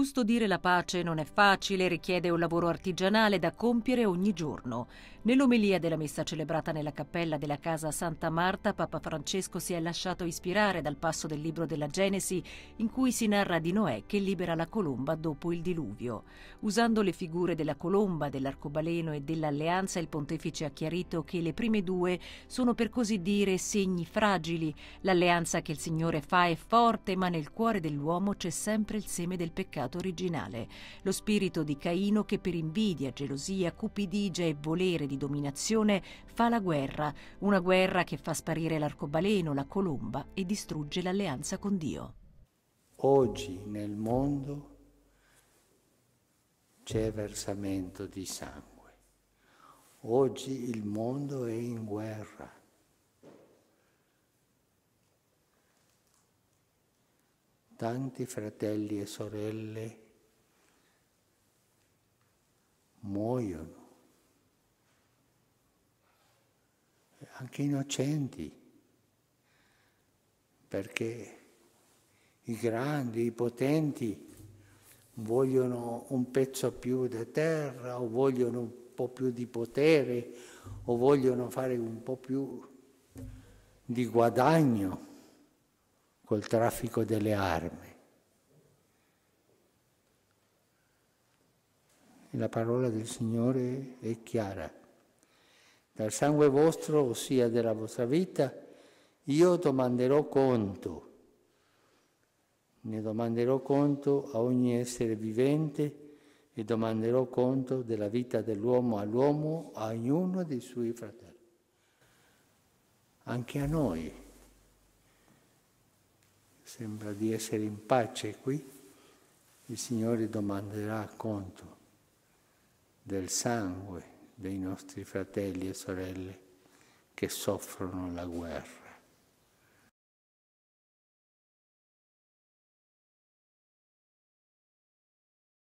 Custodire la pace non è facile, richiede un lavoro artigianale da compiere ogni giorno. Nell'omelia della messa celebrata nella cappella della casa Santa Marta, Papa Francesco si è lasciato ispirare dal passo del libro della Genesi, in cui si narra di Noè che libera la colomba dopo il diluvio. Usando le figure della colomba, dell'arcobaleno e dell'alleanza, il pontefice ha chiarito che le prime due sono per così dire segni fragili. L'alleanza che il Signore fa è forte, ma nel cuore dell'uomo c'è sempre il seme del peccato originale. Lo spirito di Caino che per invidia, gelosia, cupidigia e volere di dominazione, fa la guerra, una guerra che fa sparire l'arcobaleno, la colomba e distrugge l'alleanza con Dio. Oggi nel mondo c'è versamento di sangue. Oggi il mondo è in guerra. Tanti fratelli e sorelle muoiono. anche innocenti, perché i grandi, i potenti vogliono un pezzo più di terra o vogliono un po' più di potere o vogliono fare un po' più di guadagno col traffico delle armi. La parola del Signore è chiara dal sangue vostro, ossia della vostra vita, io domanderò conto. Ne domanderò conto a ogni essere vivente e domanderò conto della vita dell'uomo all'uomo, a ognuno dei suoi fratelli. Anche a noi. Sembra di essere in pace qui. Il Signore domanderà conto del sangue dei nostri fratelli e sorelle che soffrono la guerra.